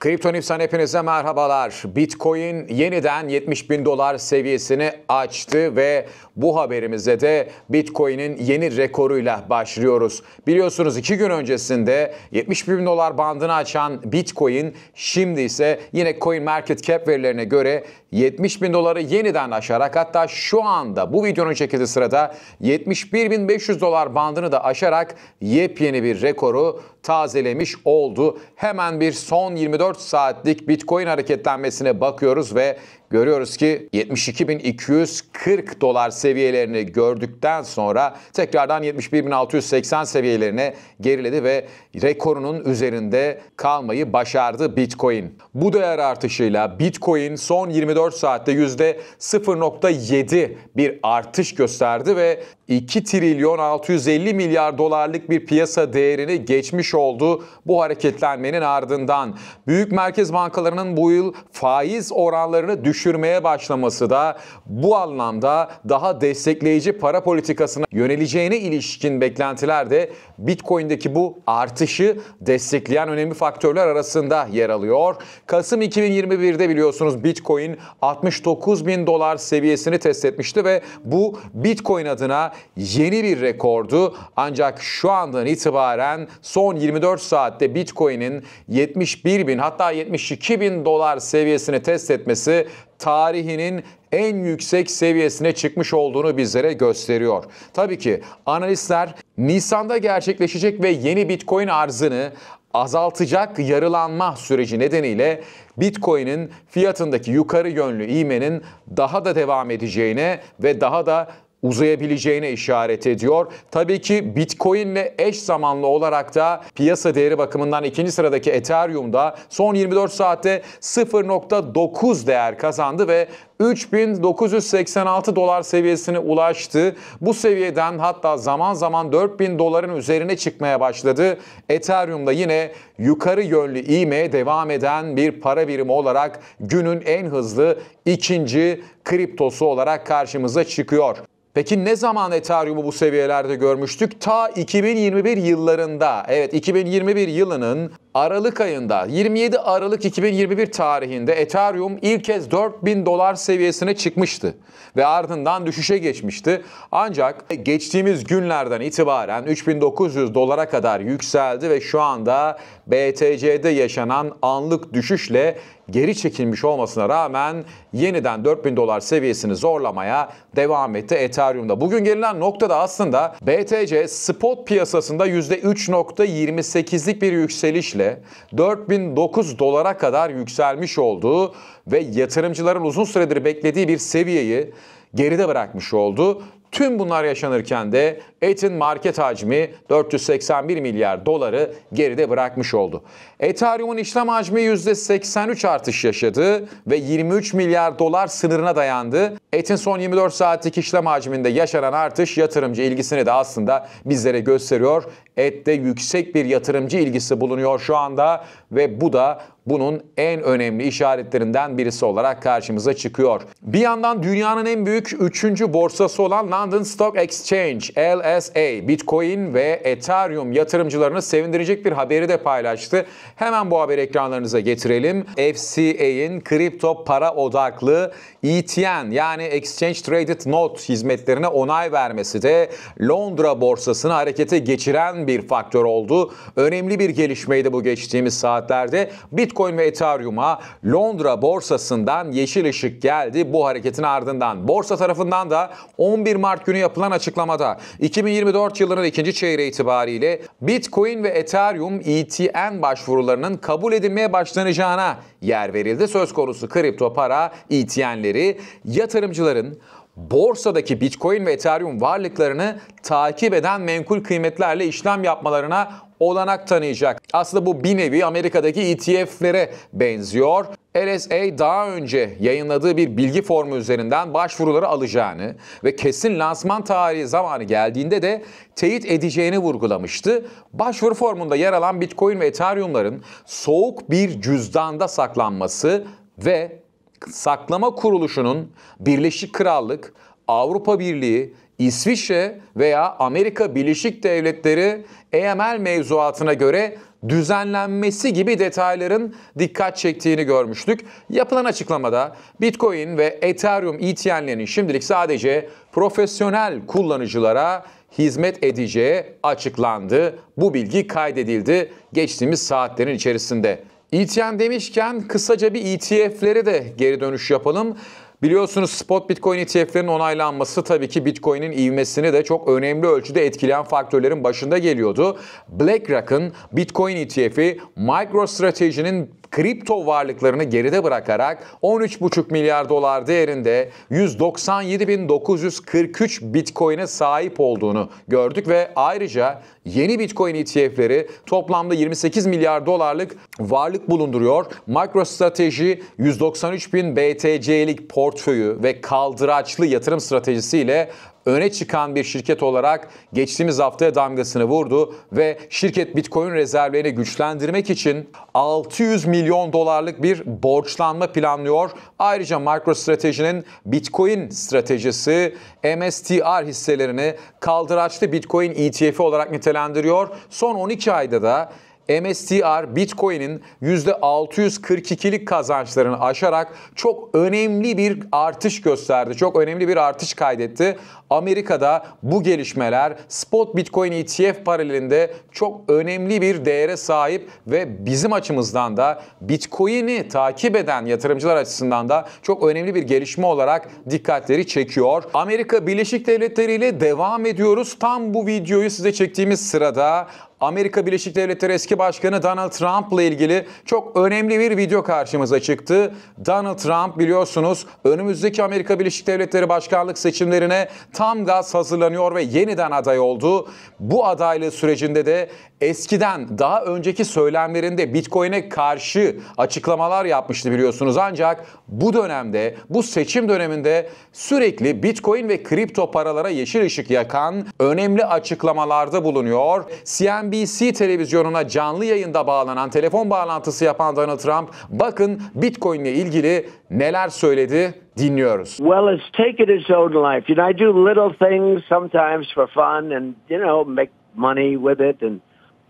Kripto Nips'ten hepinize merhabalar. Bitcoin yeniden 70 bin dolar seviyesini açtı ve bu haberimize de Bitcoin'in yeni rekoruyla başlıyoruz. Biliyorsunuz iki gün öncesinde 70 bin dolar bandını açan Bitcoin şimdi ise yine Coin Market Cap verilerine göre 70 bin doları yeniden aşarak hatta şu anda bu videonun çekildiği sırada 71.500 dolar bandını da aşarak yepyeni bir rekoru tazelemiş oldu. Hemen bir son 24 saatlik Bitcoin hareketlenmesine bakıyoruz ve görüyoruz ki 72.240 dolar seviyelerini gördükten sonra tekrardan 71.680 seviyelerine geriledi ve rekorunun üzerinde kalmayı başardı Bitcoin. Bu değer artışıyla Bitcoin son 24 saatte %0.7 bir artış gösterdi ve 2 trilyon 650 milyar dolarlık bir piyasa değerini geçmiş oldu bu hareketlenmenin ardından. Büyük merkez bankalarının bu yıl faiz oranlarını düşürmeye başlaması da bu anlamda daha destekleyici para politikasına yöneleceğine ilişkin beklentiler de Bitcoin'deki bu artışı destekleyen önemli faktörler arasında yer alıyor. Kasım 2021'de biliyorsunuz Bitcoin 69 bin dolar seviyesini test etmişti ve bu Bitcoin adına yeni bir rekordu. Ancak şu andan itibaren son 24 saatte Bitcoin'in 71 bin hatta 72 bin dolar seviyesini test etmesi tarihinin en yüksek seviyesine çıkmış olduğunu bizlere gösteriyor. Tabii ki analistler Nisan'da gerçekleşecek ve yeni Bitcoin arzını azaltacak yarılanma süreci nedeniyle Bitcoin'in fiyatındaki yukarı yönlü iğmenin daha da devam edeceğine ve daha da uzayabileceğine işaret ediyor. Tabii ki Bitcoin'le eş zamanlı olarak da piyasa değeri bakımından ikinci sıradaki Ethereum da son 24 saatte 0.9 değer kazandı ve 3986 dolar seviyesine ulaştı. Bu seviyeden hatta zaman zaman 4000 doların üzerine çıkmaya başladı. Ethereum da yine yukarı yönlü iğmeye devam eden bir para birimi olarak günün en hızlı ikinci kriptosu olarak karşımıza çıkıyor. Peki ne zaman Ethereum'u bu seviyelerde görmüştük? Ta 2021 yıllarında. Evet 2021 yılının Aralık ayında 27 Aralık 2021 tarihinde Ethereum ilk kez 4000 dolar seviyesine çıkmıştı ve ardından düşüşe geçmişti. Ancak geçtiğimiz günlerden itibaren 3900 dolara kadar yükseldi ve şu anda BTC'de yaşanan anlık düşüşle geri çekilmiş olmasına rağmen yeniden 4000 dolar seviyesini zorlamaya devam etti Ethereum'da. Bugün gelinen noktada aslında BTC spot piyasasında %3.28'lik bir yükselişle 4009 dolara kadar yükselmiş olduğu ve yatırımcıların uzun süredir beklediği bir seviyeyi geride bırakmış oldu. Tüm bunlar yaşanırken de Etin market hacmi 481 milyar doları geride bırakmış oldu. Ethereum'un işlem hacmi %83 artış yaşadı ve 23 milyar dolar sınırına dayandı. Etin son 24 saatlik işlem hacminde yaşanan artış yatırımcı ilgisini de aslında bizlere gösteriyor. Ette yüksek bir yatırımcı ilgisi bulunuyor şu anda ve bu da bunun en önemli işaretlerinden birisi olarak karşımıza çıkıyor. Bir yandan dünyanın en büyük 3. borsası olan London Stock Exchange, LSE RSA, Bitcoin ve Ethereum yatırımcılarını sevindirecek bir haberi de paylaştı. Hemen bu haberi ekranlarınıza getirelim. FCA'in kripto para odaklı ETN yani Exchange Traded Note hizmetlerine onay vermesi de Londra borsasını harekete geçiren bir faktör oldu. Önemli bir gelişmeydi bu geçtiğimiz saatlerde. Bitcoin ve Ethereum'a Londra borsasından yeşil ışık geldi bu hareketin ardından. Borsa tarafından da 11 Mart günü yapılan açıklamada 2 2024 yılının ikinci çeyreği itibariyle Bitcoin ve Ethereum ETN başvurularının kabul edilmeye başlanacağına yer verildi. Söz konusu kripto para ETN'leri yatırımcıların borsadaki Bitcoin ve Ethereum varlıklarını takip eden menkul kıymetlerle işlem yapmalarına olanak tanıyacak. Aslında bu bir nevi Amerika'daki ETF'lere benziyor. RSA daha önce yayınladığı bir bilgi formu üzerinden başvuruları alacağını ve kesin lansman tarihi zamanı geldiğinde de teyit edeceğini vurgulamıştı. Başvuru formunda yer alan Bitcoin ve Ethereum'ların soğuk bir cüzdanda saklanması ve saklama kuruluşunun Birleşik Krallık, Avrupa Birliği, İsviçre veya Amerika Birleşik Devletleri EML mevzuatına göre düzenlenmesi gibi detayların dikkat çektiğini görmüştük. Yapılan açıklamada Bitcoin ve Ethereum ETN'lerinin şimdilik sadece profesyonel kullanıcılara hizmet edeceği açıklandı. Bu bilgi kaydedildi geçtiğimiz saatlerin içerisinde. ETN demişken kısaca bir ETF'lere de geri dönüş yapalım. Biliyorsunuz spot Bitcoin ETF'lerin onaylanması tabii ki Bitcoin'in ivmesini de çok önemli ölçüde etkileyen faktörlerin başında geliyordu. BlackRock'ın Bitcoin ETF'i MicroStrategy'nin kripto varlıklarını geride bırakarak 13,5 milyar dolar değerinde 197.943 Bitcoin'e sahip olduğunu gördük ve ayrıca yeni Bitcoin ETF'leri toplamda 28 milyar dolarlık varlık bulunduruyor. MicroStrategy 193.000 BTC'lik port portföyü ve kaldıraçlı yatırım stratejisiyle öne çıkan bir şirket olarak geçtiğimiz haftaya damgasını vurdu ve şirket Bitcoin rezervlerini güçlendirmek için 600 milyon dolarlık bir borçlanma planlıyor. Ayrıca MicroStrategy'nin Bitcoin stratejisi MSTR hisselerini kaldıraçlı Bitcoin ETF olarak nitelendiriyor. Son 12 ayda da MSTR Bitcoin'in %642'lik kazançlarını aşarak çok önemli bir artış gösterdi. Çok önemli bir artış kaydetti. Amerika'da bu gelişmeler spot Bitcoin ETF paralelinde çok önemli bir değere sahip ve bizim açımızdan da Bitcoin'i takip eden yatırımcılar açısından da çok önemli bir gelişme olarak dikkatleri çekiyor. Amerika Birleşik Devletleri ile devam ediyoruz. Tam bu videoyu size çektiğimiz sırada Amerika Birleşik Devletleri eski başkanı Donald Trump ile ilgili çok önemli bir video karşımıza çıktı. Donald Trump biliyorsunuz önümüzdeki Amerika Birleşik Devletleri başkanlık seçimlerine tam gaz hazırlanıyor ve yeniden aday oldu. Bu adaylığı sürecinde de eskiden daha önceki söylemlerinde Bitcoin'e karşı açıklamalar yapmıştı biliyorsunuz. Ancak bu dönemde, bu seçim döneminde sürekli Bitcoin ve kripto paralara yeşil ışık yakan önemli açıklamalarda bulunuyor. CNBC NBC televizyonuna canlı yayında bağlanan, telefon bağlantısı yapan Donald Trump bakın Bitcoin ile ilgili neler söyledi dinliyoruz. Well, it's take it its own life. You know, I do little things sometimes for fun and you know make money with it and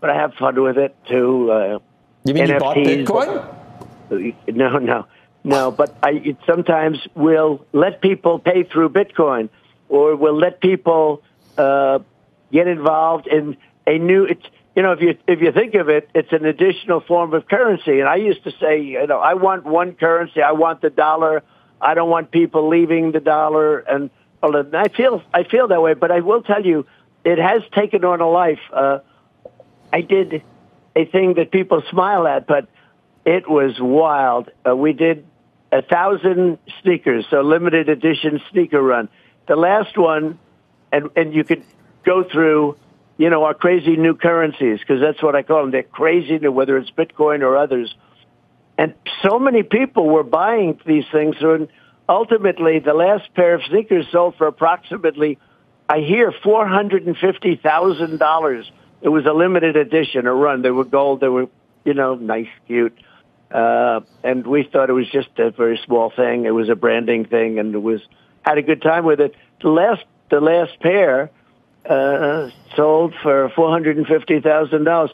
but I have fun with it too. Uh, you mean NFTs, you bought Bitcoin? no, no. No, but I sometimes will let people pay through Bitcoin or will let people uh, get involved in a new. It's you know if you if you think of it, it's an additional form of currency. And I used to say, you know, I want one currency. I want the dollar. I don't want people leaving the dollar. And, and I feel I feel that way. But I will tell you, it has taken on a life. Uh, I did a thing that people smile at, but it was wild. Uh, we did a thousand sneakers, so limited edition sneaker run. The last one, and and you could go through you know, our crazy new currencies, because that's what I call them. They're crazy whether it's Bitcoin or others. And so many people were buying these things. And ultimately, the last pair of sneakers sold for approximately, I hear, $450,000. It was a limited edition, a run. They were gold. They were, you know, nice, cute. Uh, and we thought it was just a very small thing. It was a branding thing, and it was had a good time with it. The last, the last pair, Uh, sold for $450,000.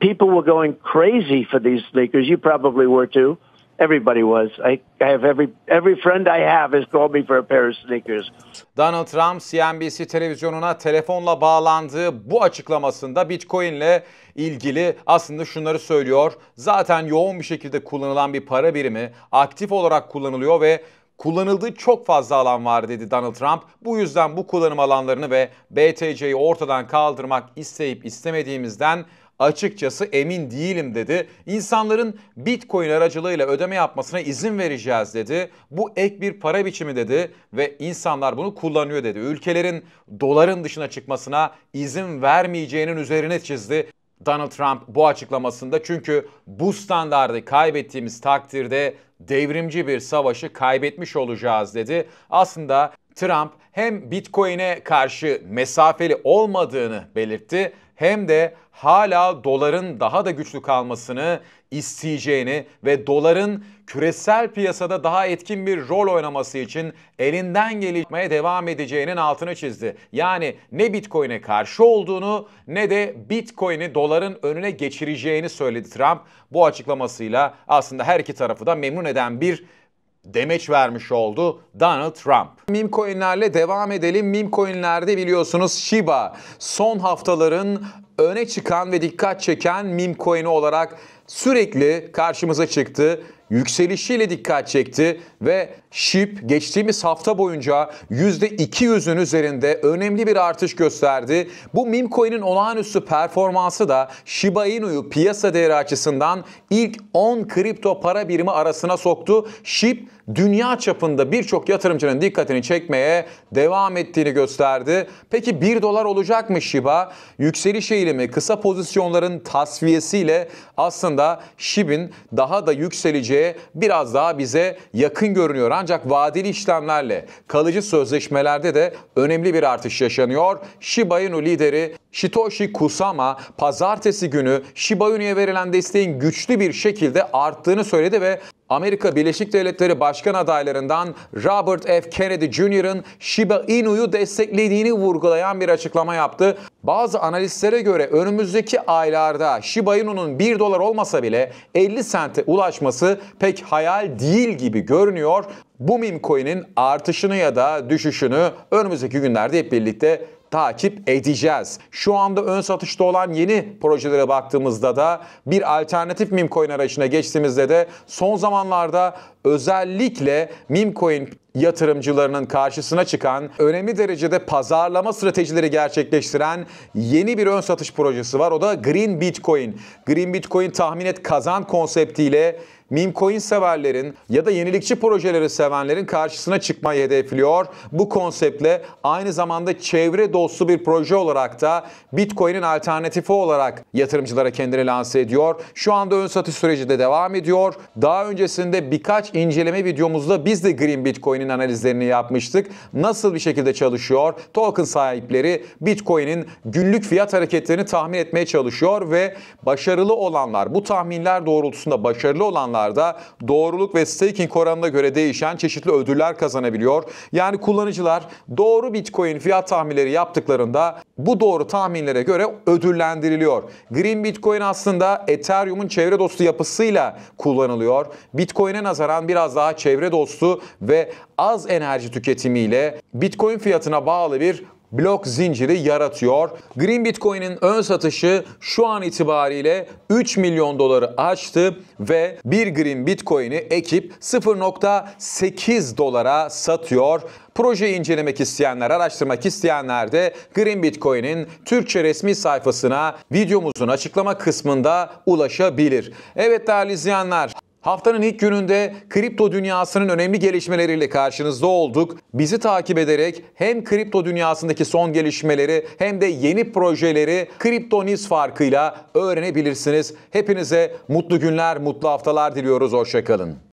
People were going crazy for these sneakers. You probably were too. Everybody was. I, I have every every friend I have has called me for a pair of sneakers. Donald Trump CNBC televizyonuna telefonla bağlandığı bu açıklamasında Bitcoin'le ilgili aslında şunları söylüyor. Zaten yoğun bir şekilde kullanılan bir para birimi aktif olarak kullanılıyor ve kullanıldığı çok fazla alan var dedi Donald Trump. Bu yüzden bu kullanım alanlarını ve BTC'yi ortadan kaldırmak isteyip istemediğimizden açıkçası emin değilim dedi. İnsanların Bitcoin aracılığıyla ödeme yapmasına izin vereceğiz dedi. Bu ek bir para biçimi dedi ve insanlar bunu kullanıyor dedi. Ülkelerin doların dışına çıkmasına izin vermeyeceğinin üzerine çizdi. Donald Trump bu açıklamasında çünkü bu standardı kaybettiğimiz takdirde devrimci bir savaşı kaybetmiş olacağız dedi. Aslında Trump hem Bitcoin'e karşı mesafeli olmadığını belirtti hem de hala doların daha da güçlü kalmasını isteyeceğini ve doların küresel piyasada daha etkin bir rol oynaması için elinden gelmeye devam edeceğinin altını çizdi. Yani ne Bitcoin'e karşı olduğunu ne de Bitcoin'i doların önüne geçireceğini söyledi Trump. Bu açıklamasıyla aslında her iki tarafı da memnun eden bir demeç vermiş oldu Donald Trump. Meme coinlerle devam edelim. Meme coinlerde biliyorsunuz Shiba son haftaların öne çıkan ve dikkat çeken meme coin'i olarak sürekli karşımıza çıktı. Yükselişiyle dikkat çekti ve SHIB geçtiğimiz hafta boyunca %200'ün üzerinde önemli bir artış gösterdi. Bu meme coin'in olağanüstü performansı da Shiba Inu'yu piyasa değeri açısından ilk 10 kripto para birimi arasına soktu. SHIB dünya çapında birçok yatırımcının dikkatini çekmeye devam ettiğini gösterdi. Peki 1 dolar olacak mı Shiba? Yükselişiyle gelimi kısa pozisyonların tasfiyesiyle aslında şibin daha da yükseleceği biraz daha bize yakın görünüyor. Ancak vadeli işlemlerle kalıcı sözleşmelerde de önemli bir artış yaşanıyor. Shiba Inu lideri Shitoshi Kusama pazartesi günü Shiba Inu'ya verilen desteğin güçlü bir şekilde arttığını söyledi ve Amerika Birleşik Devletleri Başkan adaylarından Robert F. Kennedy Jr.'ın Shiba Inu'yu desteklediğini vurgulayan bir açıklama yaptı. Bazı analistlere göre önümüzdeki aylarda Shiba Inu'nun 1 dolar olmasa bile 50 sente ulaşması pek hayal değil gibi görünüyor. Bu meme coin'in artışını ya da düşüşünü önümüzdeki günlerde hep birlikte takip edeceğiz. Şu anda ön satışta olan yeni projelere baktığımızda da bir alternatif meme coin arayışına geçtiğimizde de son zamanlarda özellikle meme coin yatırımcılarının karşısına çıkan, önemli derecede pazarlama stratejileri gerçekleştiren yeni bir ön satış projesi var. O da Green Bitcoin. Green Bitcoin tahmin et kazan konseptiyle meme coin severlerin ya da yenilikçi projeleri sevenlerin karşısına çıkmayı hedefliyor. Bu konseptle aynı zamanda çevre dostu bir proje olarak da Bitcoin'in alternatifi olarak yatırımcılara kendini lanse ediyor. Şu anda ön satış süreci de devam ediyor. Daha öncesinde birkaç birkaç inceleme videomuzda biz de Green Bitcoin'in analizlerini yapmıştık. Nasıl bir şekilde çalışıyor? Token sahipleri Bitcoin'in günlük fiyat hareketlerini tahmin etmeye çalışıyor ve başarılı olanlar, bu tahminler doğrultusunda başarılı olanlar da doğruluk ve staking oranına göre değişen çeşitli ödüller kazanabiliyor. Yani kullanıcılar doğru Bitcoin fiyat tahminleri yaptıklarında bu doğru tahminlere göre ödüllendiriliyor. Green Bitcoin aslında Ethereum'un çevre dostu yapısıyla kullanılıyor. Bitcoin'e nazaran Bitcoin'den biraz daha çevre dostu ve az enerji tüketimiyle Bitcoin fiyatına bağlı bir blok zinciri yaratıyor. Green Bitcoin'in ön satışı şu an itibariyle 3 milyon doları aştı ve bir Green Bitcoin'i ekip 0.8 dolara satıyor. Projeyi incelemek isteyenler, araştırmak isteyenler de Green Bitcoin'in Türkçe resmi sayfasına videomuzun açıklama kısmında ulaşabilir. Evet değerli izleyenler, Haftanın ilk gününde kripto dünyasının önemli gelişmeleriyle karşınızda olduk. Bizi takip ederek hem kripto dünyasındaki son gelişmeleri hem de yeni projeleri kripto news farkıyla öğrenebilirsiniz. Hepinize mutlu günler, mutlu haftalar diliyoruz. Hoşçakalın.